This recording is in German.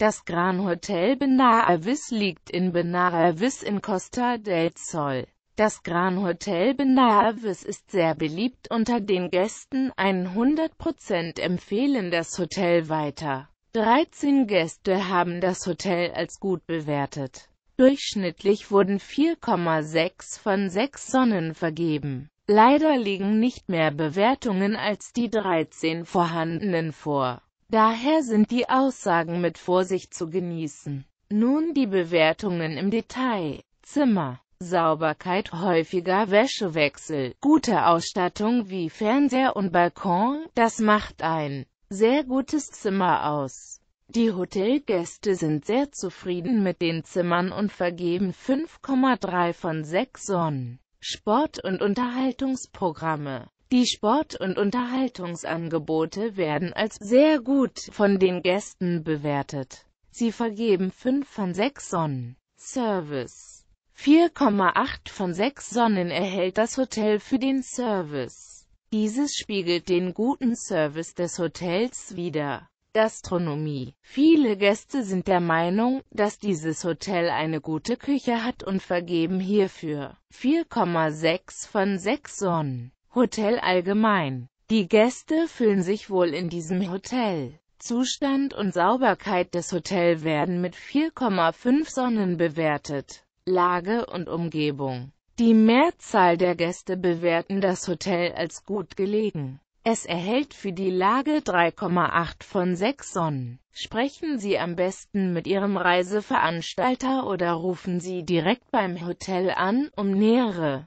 Das Gran Hotel Benares liegt in Benares in Costa del Sol. Das Gran Hotel Benares ist sehr beliebt unter den Gästen, 100% empfehlen das Hotel weiter. 13 Gäste haben das Hotel als gut bewertet. Durchschnittlich wurden 4,6 von 6 Sonnen vergeben. Leider liegen nicht mehr Bewertungen als die 13 vorhandenen vor. Daher sind die Aussagen mit Vorsicht zu genießen. Nun die Bewertungen im Detail. Zimmer. Sauberkeit, häufiger Wäschewechsel, gute Ausstattung wie Fernseher und Balkon, das macht ein sehr gutes Zimmer aus. Die Hotelgäste sind sehr zufrieden mit den Zimmern und vergeben 5,3 von 6 Sonnen. Sport- und Unterhaltungsprogramme die Sport- und Unterhaltungsangebote werden als sehr gut von den Gästen bewertet. Sie vergeben 5 von 6 Sonnen. Service 4,8 von 6 Sonnen erhält das Hotel für den Service. Dieses spiegelt den guten Service des Hotels wider. Gastronomie. Viele Gäste sind der Meinung, dass dieses Hotel eine gute Küche hat und vergeben hierfür 4,6 von 6 Sonnen. Hotel allgemein. Die Gäste fühlen sich wohl in diesem Hotel. Zustand und Sauberkeit des Hotels werden mit 4,5 Sonnen bewertet. Lage und Umgebung. Die Mehrzahl der Gäste bewerten das Hotel als gut gelegen. Es erhält für die Lage 3,8 von 6 Sonnen. Sprechen Sie am besten mit Ihrem Reiseveranstalter oder rufen Sie direkt beim Hotel an, um nähere